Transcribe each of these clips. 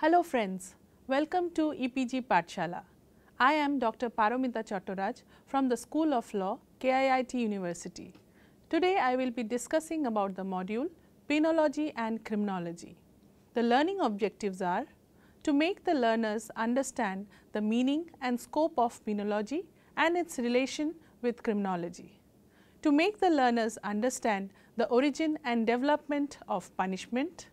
Hello friends, welcome to EPG Patshala. I am Dr. Paramita Chaturaj from the School of Law, KIIT University. Today I will be discussing about the module Penology and Criminology. The learning objectives are to make the learners understand the meaning and scope of penology and its relation with criminology. To make the learners understand the origin and development of punishment,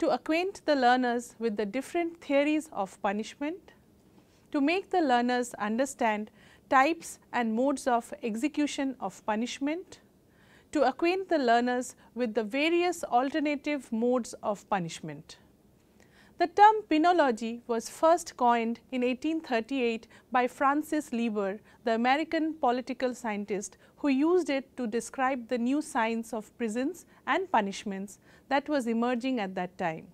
to acquaint the learners with the different theories of punishment, to make the learners understand types and modes of execution of punishment, to acquaint the learners with the various alternative modes of punishment. The term penology was first coined in 1838 by Francis Lieber, the American political scientist who used it to describe the new science of prisons and punishments that was emerging at that time.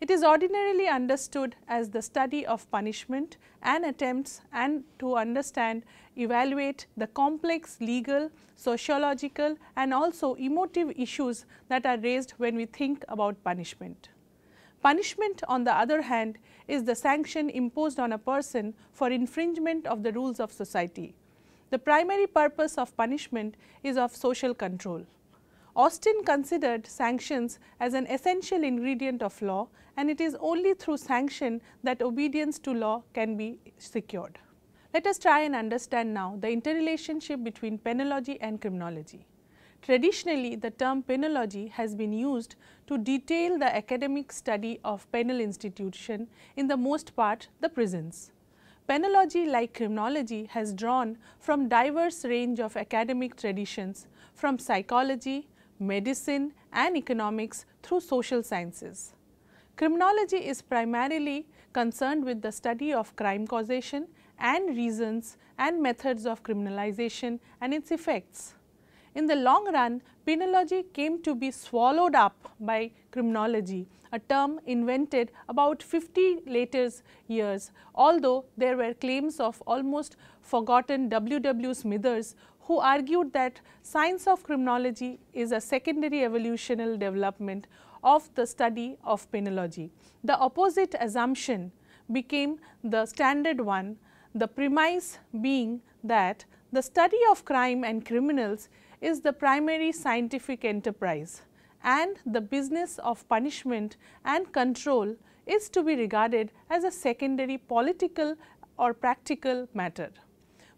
It is ordinarily understood as the study of punishment and attempts and to understand, evaluate the complex legal, sociological and also emotive issues that are raised when we think about punishment. Punishment, on the other hand, is the sanction imposed on a person for infringement of the rules of society. The primary purpose of punishment is of social control. Austin considered sanctions as an essential ingredient of law and it is only through sanction that obedience to law can be secured. Let us try and understand now the interrelationship between penology and criminology. Traditionally, the term penology has been used to detail the academic study of penal institution, in the most part the prisons. Penology, like criminology, has drawn from diverse range of academic traditions from psychology, medicine and economics through social sciences. Criminology is primarily concerned with the study of crime causation and reasons and methods of criminalization and its effects. In the long run, penology came to be swallowed up by criminology, a term invented about 50 later years, although there were claims of almost forgotten W. W. Smithers who argued that science of criminology is a secondary evolutional development of the study of penology. The opposite assumption became the standard one, the premise being that the study of crime and criminals is the primary scientific enterprise and the business of punishment and control is to be regarded as a secondary political or practical matter.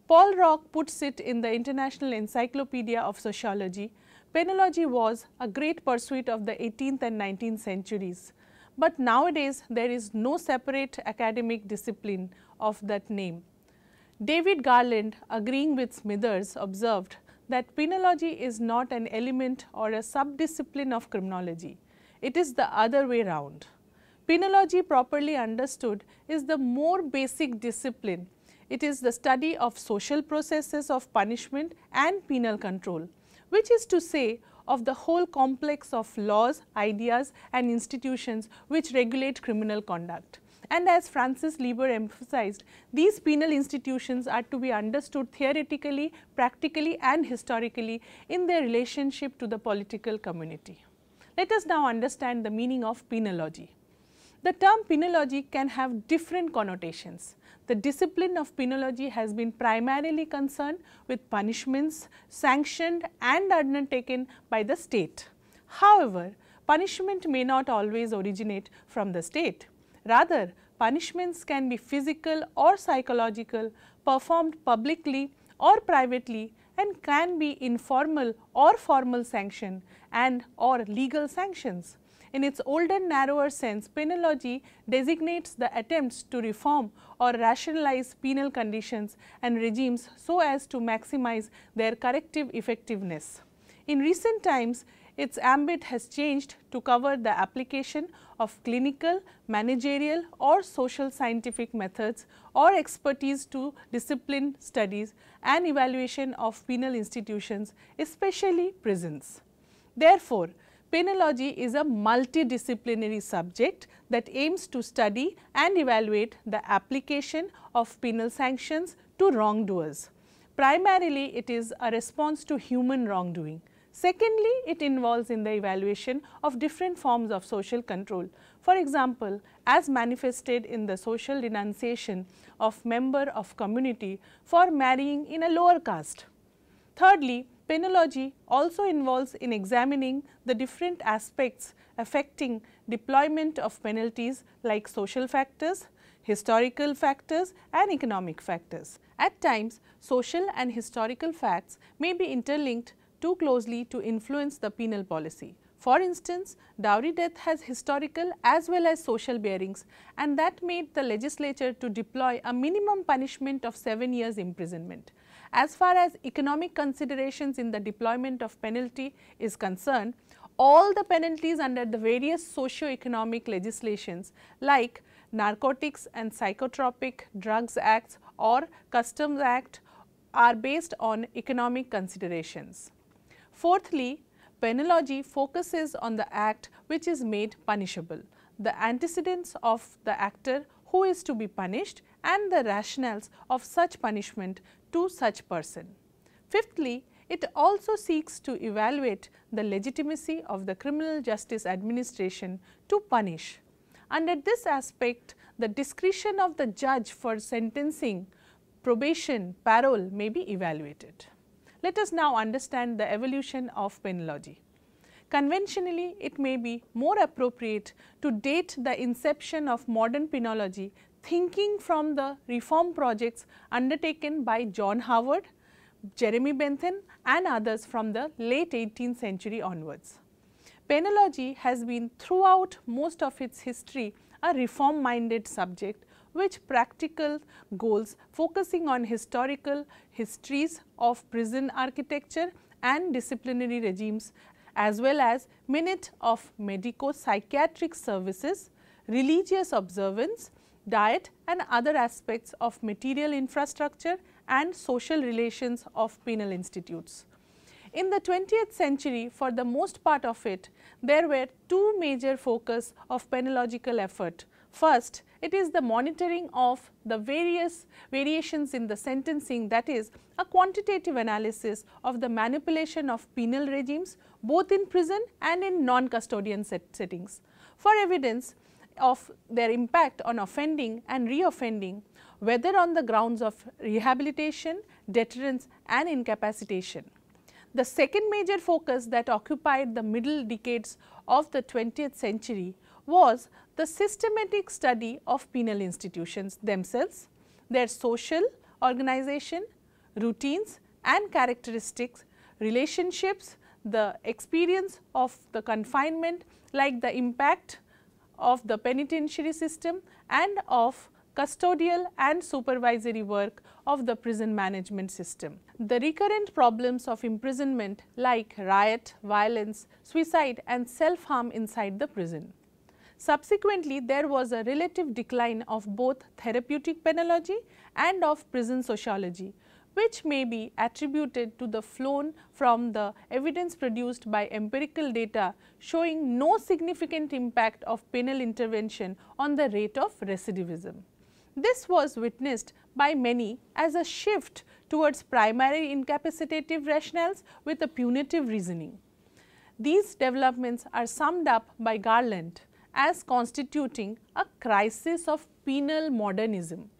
Paul Rock puts it in the International Encyclopedia of Sociology, penology was a great pursuit of the 18th and 19th centuries, but nowadays there is no separate academic discipline of that name. David Garland, agreeing with Smithers, observed that penology is not an element or a subdiscipline of criminology. It is the other way round. Penology properly understood is the more basic discipline. It is the study of social processes of punishment and penal control, which is to say of the whole complex of laws, ideas and institutions which regulate criminal conduct. And as Francis Lieber emphasized, these penal institutions are to be understood theoretically, practically and historically in their relationship to the political community. Let us now understand the meaning of penology. The term penology can have different connotations. The discipline of penology has been primarily concerned with punishments sanctioned and undertaken by the state. However, punishment may not always originate from the state. Rather, punishments can be physical or psychological, performed publicly or privately and can be informal or formal sanction and or legal sanctions. In its older narrower sense, penology designates the attempts to reform or rationalize penal conditions and regimes so as to maximize their corrective effectiveness. In recent times, its ambit has changed to cover the application of clinical, managerial or social scientific methods or expertise to discipline studies and evaluation of penal institutions, especially prisons. Therefore, penology is a multidisciplinary subject that aims to study and evaluate the application of penal sanctions to wrongdoers. Primarily, it is a response to human wrongdoing Secondly, it involves in the evaluation of different forms of social control. For example, as manifested in the social denunciation of member of community for marrying in a lower caste. Thirdly, penology also involves in examining the different aspects affecting deployment of penalties like social factors, historical factors and economic factors. At times, social and historical facts may be interlinked too closely to influence the penal policy. For instance, dowry death has historical as well as social bearings and that made the legislature to deploy a minimum punishment of 7 years imprisonment. As far as economic considerations in the deployment of penalty is concerned, all the penalties under the various socio-economic legislations like Narcotics and Psychotropic Drugs Acts or Customs Act are based on economic considerations. Fourthly, penology focuses on the act which is made punishable, the antecedents of the actor who is to be punished and the rationales of such punishment to such person. Fifthly, it also seeks to evaluate the legitimacy of the criminal justice administration to punish. Under this aspect, the discretion of the judge for sentencing, probation, parole may be evaluated. Let us now understand the evolution of penology. Conventionally, it may be more appropriate to date the inception of modern penology thinking from the reform projects undertaken by John Howard, Jeremy Bentham and others from the late 18th century onwards. Penology has been throughout most of its history a reform minded subject which practical goals focusing on historical histories of prison architecture and disciplinary regimes as well as minute of medico-psychiatric services, religious observance, diet and other aspects of material infrastructure and social relations of penal institutes. In the 20th century, for the most part of it, there were two major focus of penological effort. First, it is the monitoring of the various variations in the sentencing that is a quantitative analysis of the manipulation of penal regimes both in prison and in non-custodian set settings. For evidence of their impact on offending and reoffending, whether on the grounds of rehabilitation, deterrence and incapacitation. The second major focus that occupied the middle decades of the 20th century was the systematic study of penal institutions themselves, their social organization, routines and characteristics, relationships, the experience of the confinement like the impact of the penitentiary system and of custodial and supervisory work of the prison management system. The recurrent problems of imprisonment like riot, violence, suicide and self-harm inside the prison. Subsequently, there was a relative decline of both therapeutic penology and of prison sociology, which may be attributed to the flown from the evidence produced by empirical data showing no significant impact of penal intervention on the rate of recidivism. This was witnessed by many as a shift towards primary incapacitative rationales with a punitive reasoning. These developments are summed up by Garland as constituting a crisis of penal modernism.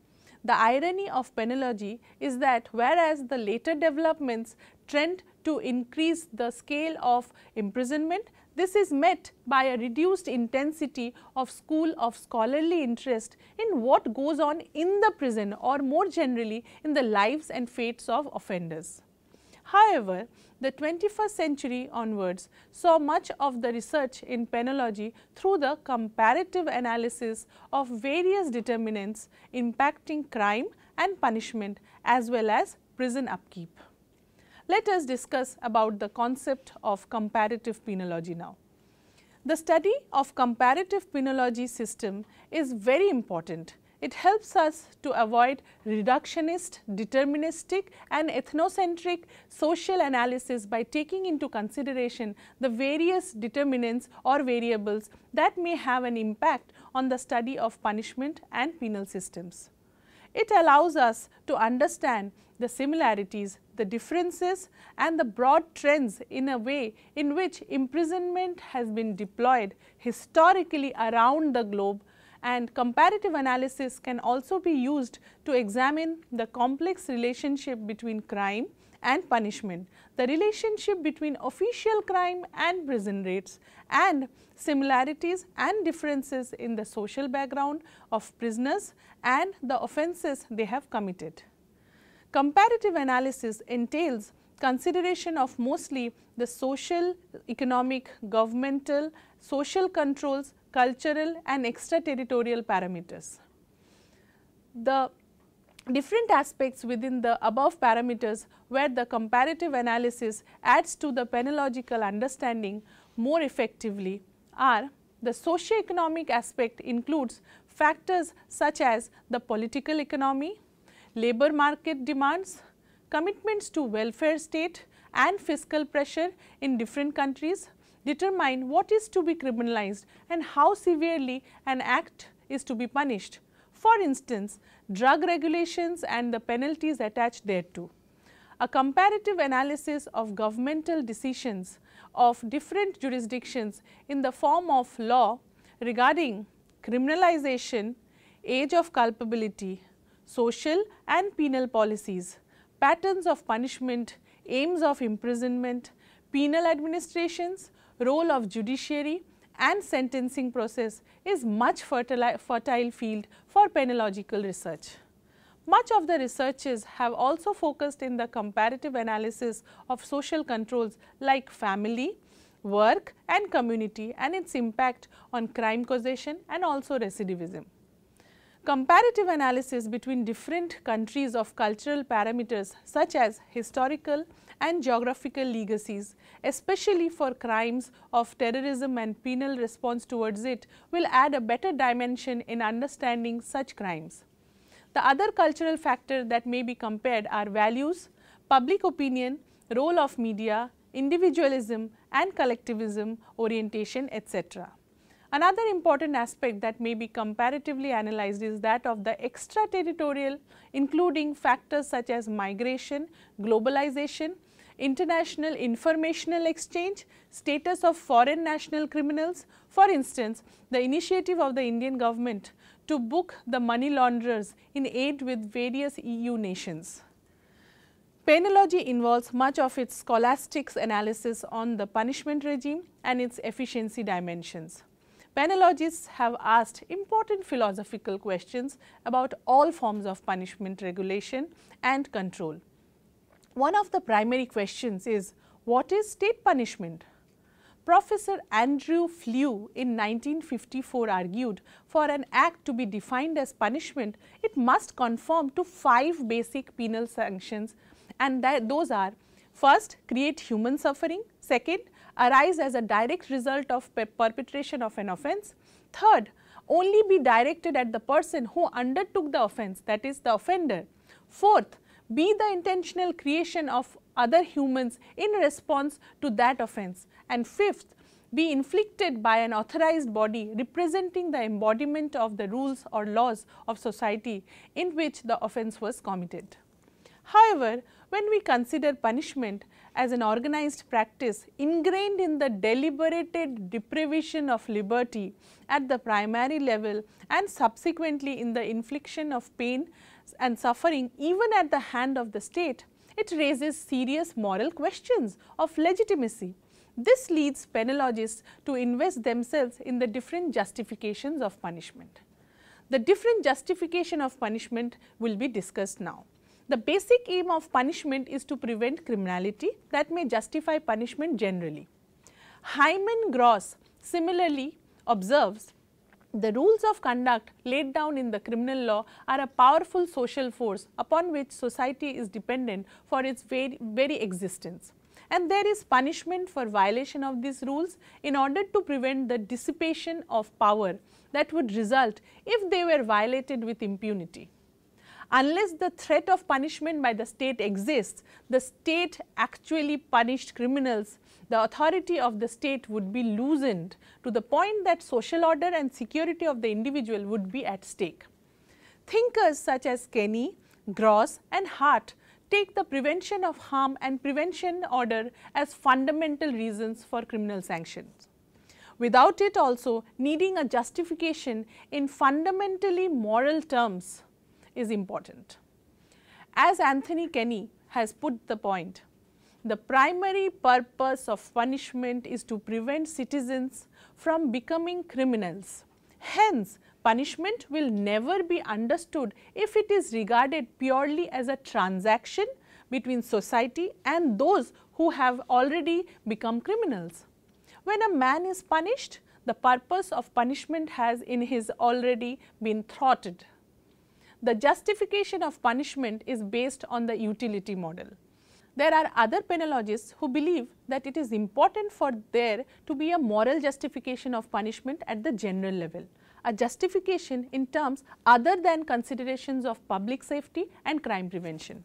The irony of penology is that whereas the later developments trend to increase the scale of imprisonment, this is met by a reduced intensity of school of scholarly interest in what goes on in the prison or more generally in the lives and fates of offenders. However, the 21st century onwards saw much of the research in penology through the comparative analysis of various determinants impacting crime and punishment as well as prison upkeep. Let us discuss about the concept of comparative penology now. The study of comparative penology system is very important it helps us to avoid reductionist, deterministic and ethnocentric social analysis by taking into consideration the various determinants or variables that may have an impact on the study of punishment and penal systems. It allows us to understand the similarities, the differences and the broad trends in a way in which imprisonment has been deployed historically around the globe and comparative analysis can also be used to examine the complex relationship between crime and punishment, the relationship between official crime and prison rates and similarities and differences in the social background of prisoners and the offences they have committed. Comparative analysis entails consideration of mostly the social, economic, governmental, social controls cultural and extraterritorial parameters. The different aspects within the above parameters where the comparative analysis adds to the penological understanding more effectively are the socioeconomic aspect includes factors such as the political economy, labour market demands, commitments to welfare state and fiscal pressure in different countries, determine what is to be criminalized and how severely an act is to be punished. For instance, drug regulations and the penalties attached thereto. A comparative analysis of governmental decisions of different jurisdictions in the form of law regarding criminalization, age of culpability, social and penal policies, patterns of punishment, aims of imprisonment, penal administrations, role of judiciary and sentencing process is much fertile field for penological research. Much of the researches have also focused in the comparative analysis of social controls like family, work and community and its impact on crime causation and also recidivism. Comparative analysis between different countries of cultural parameters such as historical, and geographical legacies, especially for crimes of terrorism and penal response towards it will add a better dimension in understanding such crimes. The other cultural factor that may be compared are values, public opinion, role of media, individualism and collectivism, orientation, etc. Another important aspect that may be comparatively analyzed is that of the extraterritorial, including factors such as migration, globalization, international informational exchange, status of foreign national criminals. For instance, the initiative of the Indian government to book the money launderers in aid with various EU nations. Penology involves much of its scholastics analysis on the punishment regime and its efficiency dimensions. Penologists have asked important philosophical questions about all forms of punishment regulation and control. One of the primary questions is what is state punishment? Professor Andrew Flew in 1954 argued for an act to be defined as punishment, it must conform to five basic penal sanctions and those are first create human suffering, second arise as a direct result of per perpetration of an offense, third only be directed at the person who undertook the offense that is the offender, fourth be the intentional creation of other humans in response to that offense. And fifth, be inflicted by an authorized body representing the embodiment of the rules or laws of society in which the offense was committed. However, when we consider punishment as an organized practice ingrained in the deliberated deprivation of liberty at the primary level and subsequently in the infliction of pain, and suffering even at the hand of the state, it raises serious moral questions of legitimacy. This leads penologists to invest themselves in the different justifications of punishment. The different justification of punishment will be discussed now. The basic aim of punishment is to prevent criminality that may justify punishment generally. Hyman Gross similarly observes the rules of conduct laid down in the criminal law are a powerful social force upon which society is dependent for its very, very existence and there is punishment for violation of these rules in order to prevent the dissipation of power that would result if they were violated with impunity. Unless the threat of punishment by the state exists, the state actually punished criminals the authority of the state would be loosened to the point that social order and security of the individual would be at stake. Thinkers such as Kenny, Gross and Hart take the prevention of harm and prevention order as fundamental reasons for criminal sanctions. Without it also needing a justification in fundamentally moral terms is important. As Anthony Kenny has put the point, the primary purpose of punishment is to prevent citizens from becoming criminals. Hence, punishment will never be understood if it is regarded purely as a transaction between society and those who have already become criminals. When a man is punished, the purpose of punishment has in his already been thwarted. The justification of punishment is based on the utility model. There are other penologists who believe that it is important for there to be a moral justification of punishment at the general level, a justification in terms other than considerations of public safety and crime prevention.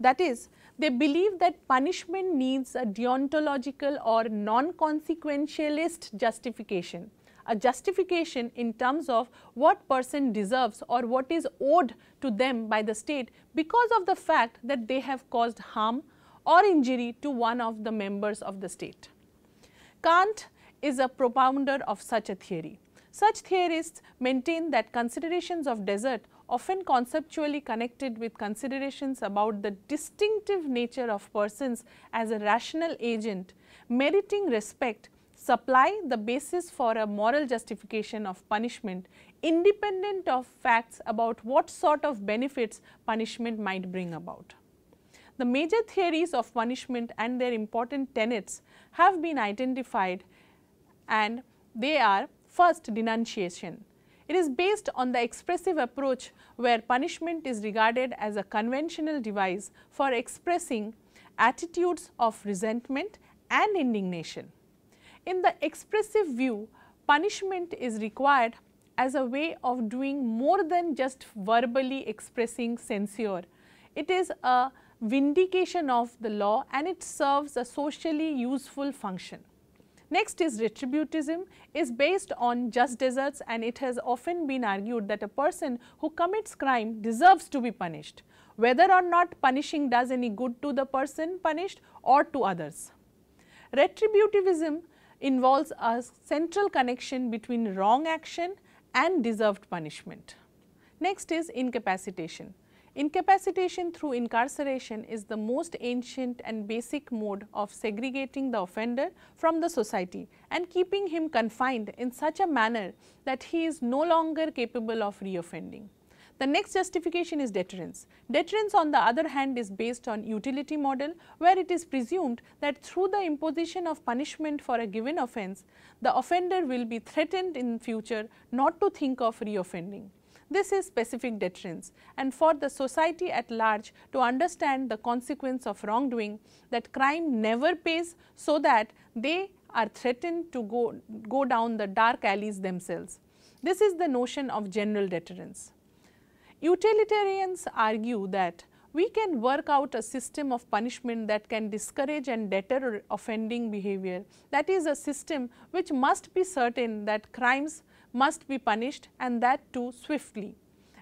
That is, they believe that punishment needs a deontological or non-consequentialist justification, a justification in terms of what person deserves or what is owed to them by the state because of the fact that they have caused harm or injury to one of the members of the state. Kant is a propounder of such a theory. Such theorists maintain that considerations of desert often conceptually connected with considerations about the distinctive nature of persons as a rational agent meriting respect supply the basis for a moral justification of punishment independent of facts about what sort of benefits punishment might bring about. The major theories of punishment and their important tenets have been identified and they are first denunciation. It is based on the expressive approach where punishment is regarded as a conventional device for expressing attitudes of resentment and indignation. In the expressive view, punishment is required as a way of doing more than just verbally expressing censure. It is a vindication of the law and it serves a socially useful function. Next is retributism is based on just deserts and it has often been argued that a person who commits crime deserves to be punished, whether or not punishing does any good to the person punished or to others. Retributivism involves a central connection between wrong action and deserved punishment. Next is incapacitation. Incapacitation through incarceration is the most ancient and basic mode of segregating the offender from the society and keeping him confined in such a manner that he is no longer capable of reoffending. The next justification is deterrence. Deterrence on the other hand is based on utility model where it is presumed that through the imposition of punishment for a given offence, the offender will be threatened in future not to think of reoffending. This is specific deterrence and for the society at large to understand the consequence of wrongdoing that crime never pays so that they are threatened to go, go down the dark alleys themselves. This is the notion of general deterrence. Utilitarians argue that we can work out a system of punishment that can discourage and deter offending behavior. That is a system which must be certain that crimes must be punished and that too swiftly.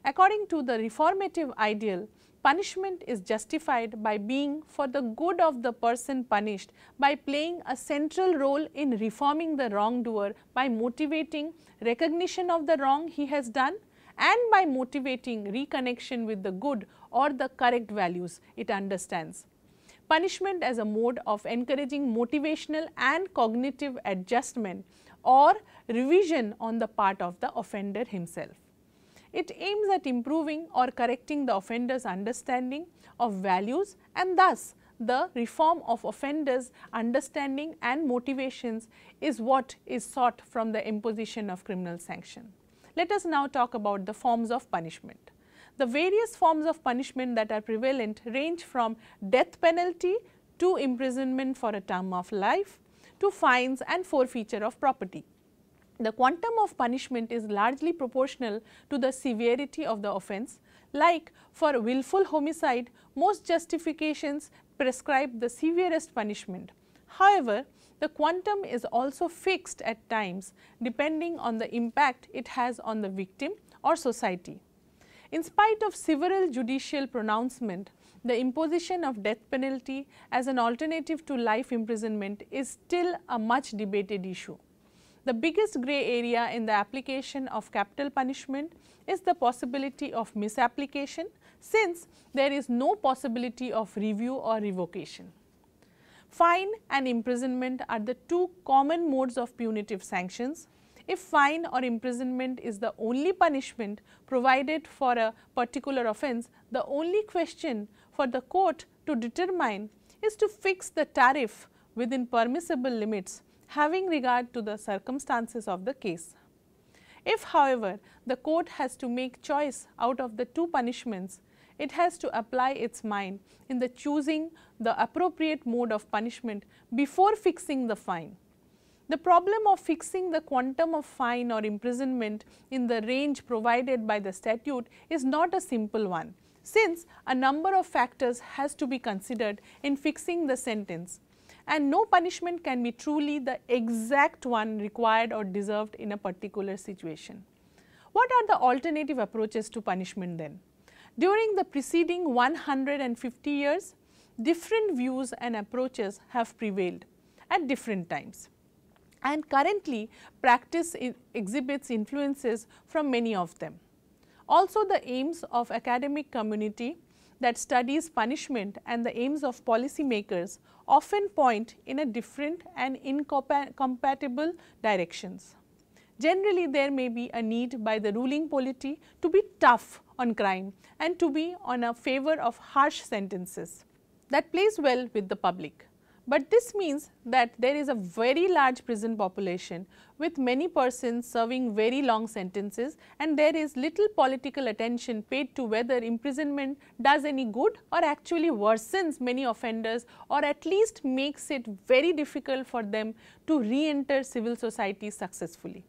According to the reformative ideal, punishment is justified by being for the good of the person punished by playing a central role in reforming the wrongdoer by motivating recognition of the wrong he has done and by motivating reconnection with the good or the correct values it understands. Punishment as a mode of encouraging motivational and cognitive adjustment or revision on the part of the offender himself. It aims at improving or correcting the offender's understanding of values and thus the reform of offenders understanding and motivations is what is sought from the imposition of criminal sanction. Let us now talk about the forms of punishment. The various forms of punishment that are prevalent range from death penalty to imprisonment for a term of life to fines and forfeiture of property. The quantum of punishment is largely proportional to the severity of the offence. Like for wilful homicide, most justifications prescribe the severest punishment. However, the quantum is also fixed at times depending on the impact it has on the victim or society. In spite of several judicial pronouncement, the imposition of death penalty as an alternative to life imprisonment is still a much debated issue. The biggest grey area in the application of capital punishment is the possibility of misapplication since there is no possibility of review or revocation. Fine and imprisonment are the two common modes of punitive sanctions. If fine or imprisonment is the only punishment provided for a particular offence, the only question for the court to determine is to fix the tariff within permissible limits having regard to the circumstances of the case. If however, the court has to make choice out of the two punishments, it has to apply its mind in the choosing the appropriate mode of punishment before fixing the fine. The problem of fixing the quantum of fine or imprisonment in the range provided by the statute is not a simple one, since a number of factors has to be considered in fixing the sentence and no punishment can be truly the exact one required or deserved in a particular situation. What are the alternative approaches to punishment then? During the preceding 150 years, different views and approaches have prevailed at different times. And currently, practice exhibits influences from many of them. Also, the aims of academic community that studies punishment and the aims of policymakers often point in a different and incompatible directions. Generally, there may be a need by the ruling polity to be tough on crime and to be on a favor of harsh sentences. That plays well with the public. But this means that there is a very large prison population with many persons serving very long sentences and there is little political attention paid to whether imprisonment does any good or actually worsens many offenders or at least makes it very difficult for them to re-enter civil society successfully.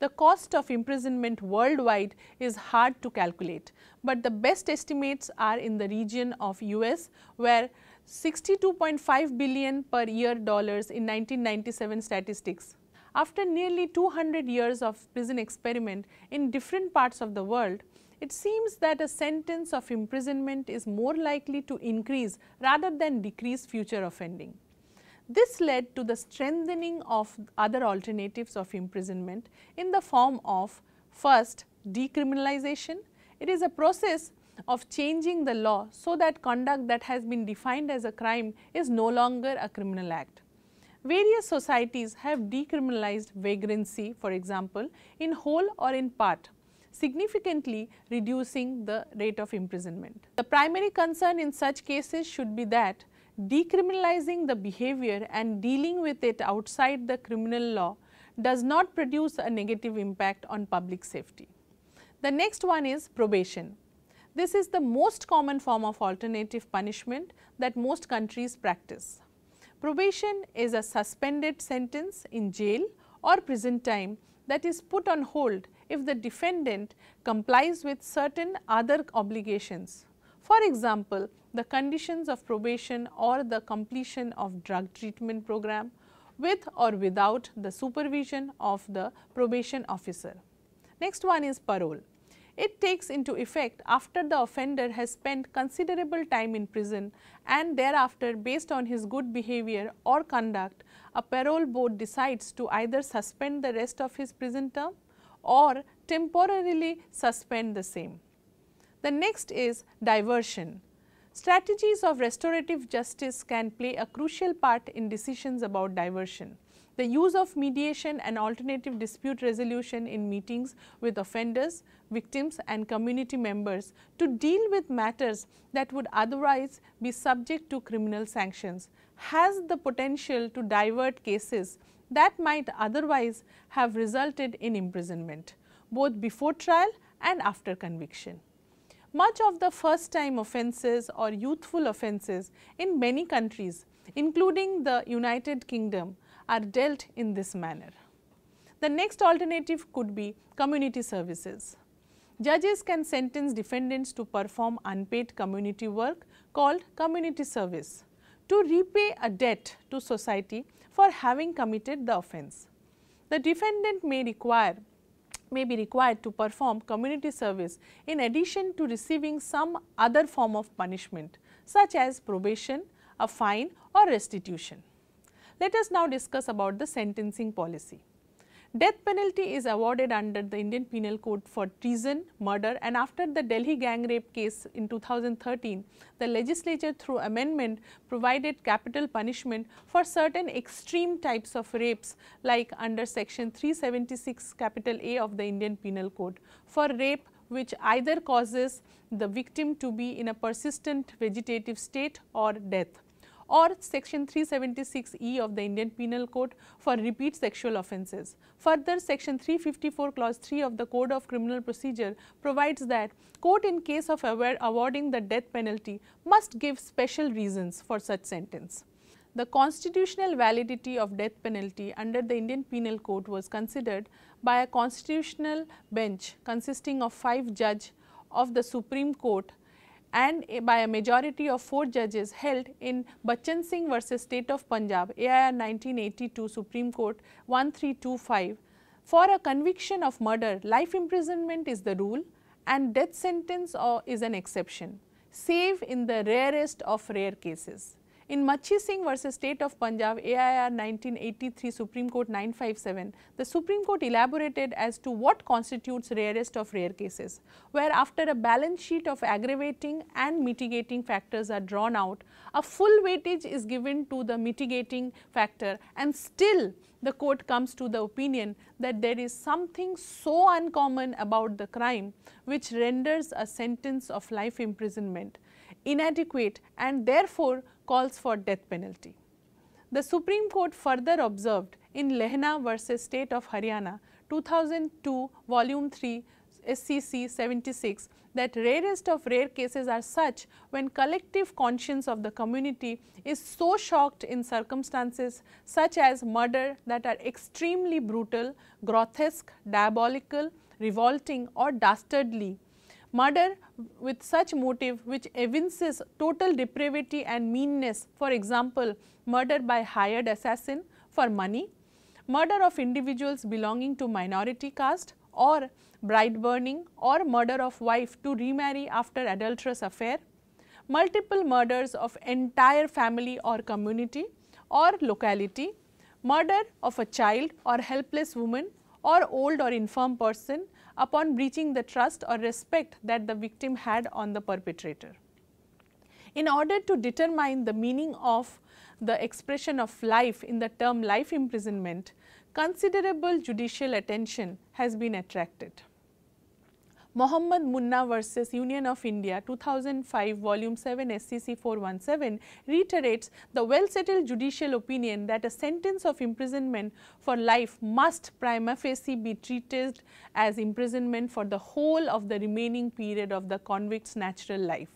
The cost of imprisonment worldwide is hard to calculate, but the best estimates are in the region of US where 62.5 billion per year dollars in 1997 statistics. After nearly 200 years of prison experiment in different parts of the world, it seems that a sentence of imprisonment is more likely to increase rather than decrease future offending. This led to the strengthening of other alternatives of imprisonment in the form of first decriminalization. It is a process of changing the law so that conduct that has been defined as a crime is no longer a criminal act. Various societies have decriminalized vagrancy, for example, in whole or in part, significantly reducing the rate of imprisonment. The primary concern in such cases should be that decriminalizing the behavior and dealing with it outside the criminal law does not produce a negative impact on public safety. The next one is probation. This is the most common form of alternative punishment that most countries practice. Probation is a suspended sentence in jail or prison time that is put on hold if the defendant complies with certain other obligations. For example, the conditions of probation or the completion of drug treatment program with or without the supervision of the probation officer. Next one is parole. It takes into effect after the offender has spent considerable time in prison and thereafter based on his good behavior or conduct, a parole board decides to either suspend the rest of his prison term or temporarily suspend the same. The next is diversion. Strategies of restorative justice can play a crucial part in decisions about diversion the use of mediation and alternative dispute resolution in meetings with offenders, victims and community members to deal with matters that would otherwise be subject to criminal sanctions has the potential to divert cases that might otherwise have resulted in imprisonment, both before trial and after conviction. Much of the first time offences or youthful offences in many countries, including the United Kingdom, are dealt in this manner. The next alternative could be community services. Judges can sentence defendants to perform unpaid community work called community service to repay a debt to society for having committed the offence. The defendant may require may be required to perform community service in addition to receiving some other form of punishment such as probation, a fine or restitution. Let us now discuss about the sentencing policy. Death penalty is awarded under the Indian Penal Code for treason, murder and after the Delhi gang rape case in 2013, the legislature through amendment provided capital punishment for certain extreme types of rapes like under section 376 capital A of the Indian Penal Code for rape which either causes the victim to be in a persistent vegetative state or death or section 376E of the Indian Penal Code for repeat sexual offences. Further, section 354 clause 3 of the Code of Criminal Procedure provides that court in case of awarding the death penalty must give special reasons for such sentence. The constitutional validity of death penalty under the Indian Penal Code was considered by a constitutional bench consisting of 5 judges of the Supreme Court and by a majority of 4 judges held in Bachchan Singh versus State of Punjab AIR 1982 Supreme Court 1325. For a conviction of murder, life imprisonment is the rule and death sentence is an exception, save in the rarest of rare cases. In Machi Singh versus State of Punjab AIR 1983 Supreme Court 957, the Supreme Court elaborated as to what constitutes rarest of rare cases, where after a balance sheet of aggravating and mitigating factors are drawn out, a full weightage is given to the mitigating factor and still the court comes to the opinion that there is something so uncommon about the crime which renders a sentence of life imprisonment inadequate and therefore calls for death penalty. The Supreme Court further observed in Lehna versus State of Haryana 2002 volume 3 SCC 76 that rarest of rare cases are such when collective conscience of the community is so shocked in circumstances such as murder that are extremely brutal, grotesque, diabolical, revolting or dastardly Murder with such motive which evinces total depravity and meanness, for example, murder by hired assassin for money, murder of individuals belonging to minority caste or bride burning or murder of wife to remarry after adulterous affair, multiple murders of entire family or community or locality, murder of a child or helpless woman or old or infirm person upon breaching the trust or respect that the victim had on the perpetrator. In order to determine the meaning of the expression of life in the term life imprisonment, considerable judicial attention has been attracted. Mohammad Munna versus Union of India 2005 volume 7 SCC 417 reiterates the well settled judicial opinion that a sentence of imprisonment for life must prima facie be treated as imprisonment for the whole of the remaining period of the convict's natural life.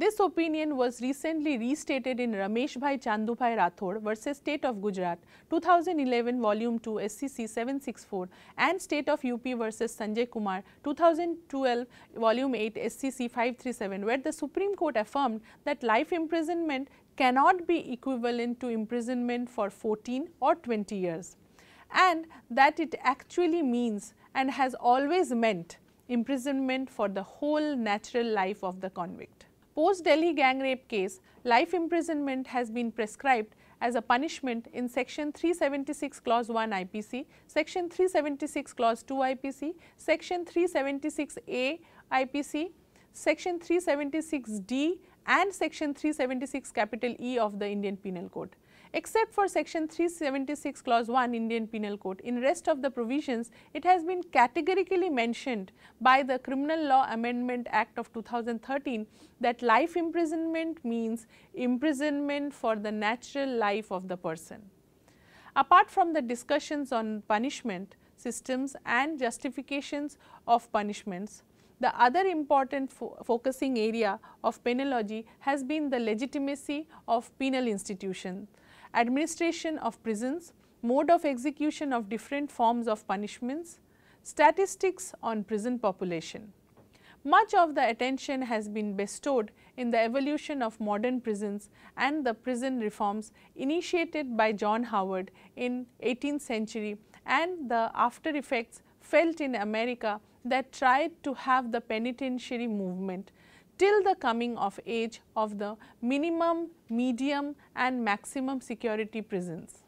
This opinion was recently restated in Ramesh Bhai Chandubhai Rathod versus State of Gujarat 2011 Volume 2 SCC 764 and State of UP versus Sanjay Kumar 2012 Volume 8 SCC 537 where the Supreme Court affirmed that life imprisonment cannot be equivalent to imprisonment for 14 or 20 years and that it actually means and has always meant imprisonment for the whole natural life of the convict post-Delhi gang rape case, life imprisonment has been prescribed as a punishment in section 376 clause 1 IPC, section 376 clause 2 IPC, section 376A IPC, section 376D and section 376 capital E of the Indian Penal Code. Except for section 376 clause 1 Indian Penal Code, in rest of the provisions, it has been categorically mentioned by the Criminal Law Amendment Act of 2013 that life imprisonment means imprisonment for the natural life of the person. Apart from the discussions on punishment systems and justifications of punishments, the other important fo focusing area of penology has been the legitimacy of penal institutions administration of prisons, mode of execution of different forms of punishments, statistics on prison population. Much of the attention has been bestowed in the evolution of modern prisons and the prison reforms initiated by John Howard in 18th century and the after effects felt in America that tried to have the penitentiary movement till the coming of age of the minimum, medium and maximum security prisons.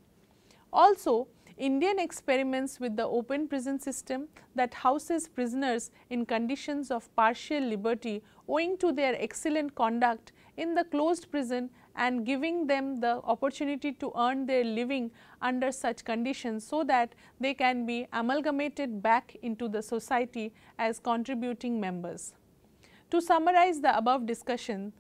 Also, Indian experiments with the open prison system that houses prisoners in conditions of partial liberty owing to their excellent conduct in the closed prison and giving them the opportunity to earn their living under such conditions so that they can be amalgamated back into the society as contributing members. To summarize the above discussion,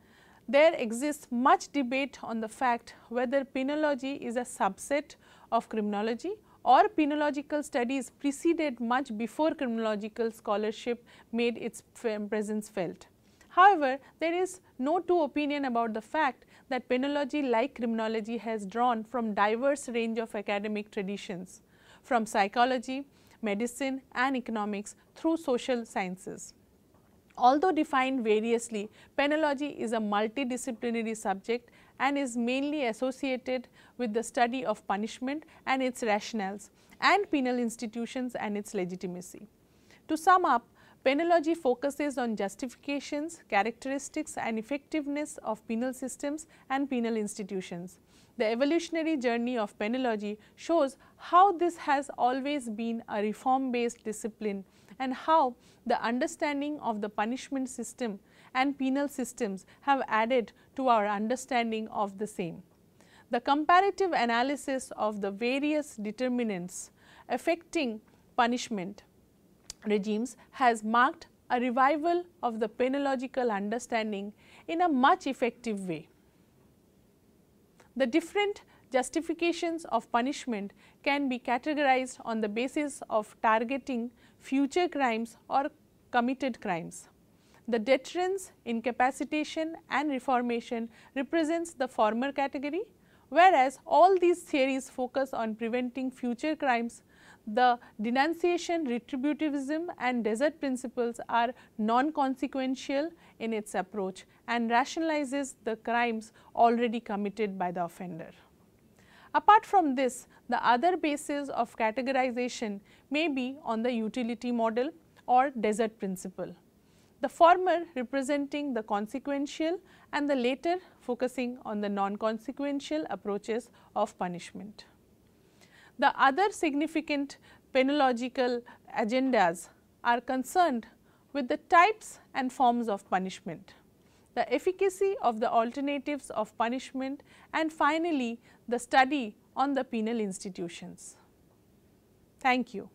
there exists much debate on the fact whether penology is a subset of criminology or penological studies preceded much before criminological scholarship made its presence felt. However, there is no two opinion about the fact that penology like criminology has drawn from diverse range of academic traditions from psychology, medicine and economics through social sciences although defined variously, penology is a multidisciplinary subject and is mainly associated with the study of punishment and its rationales and penal institutions and its legitimacy. To sum up, penology focuses on justifications, characteristics and effectiveness of penal systems and penal institutions. The evolutionary journey of penology shows how this has always been a reform based discipline and how the understanding of the punishment system and penal systems have added to our understanding of the same. The comparative analysis of the various determinants affecting punishment regimes has marked a revival of the penological understanding in a much effective way. The different justifications of punishment can be categorized on the basis of targeting future crimes or committed crimes. The deterrence, incapacitation and reformation represents the former category, whereas all these theories focus on preventing future crimes. The denunciation, retributivism and desert principles are non-consequential in its approach and rationalizes the crimes already committed by the offender. Apart from this, the other basis of categorization may be on the utility model or desert principle. The former representing the consequential and the later focusing on the non-consequential approaches of punishment. The other significant penological agendas are concerned with the types and forms of punishment the efficacy of the alternatives of punishment and finally, the study on the penal institutions. Thank you.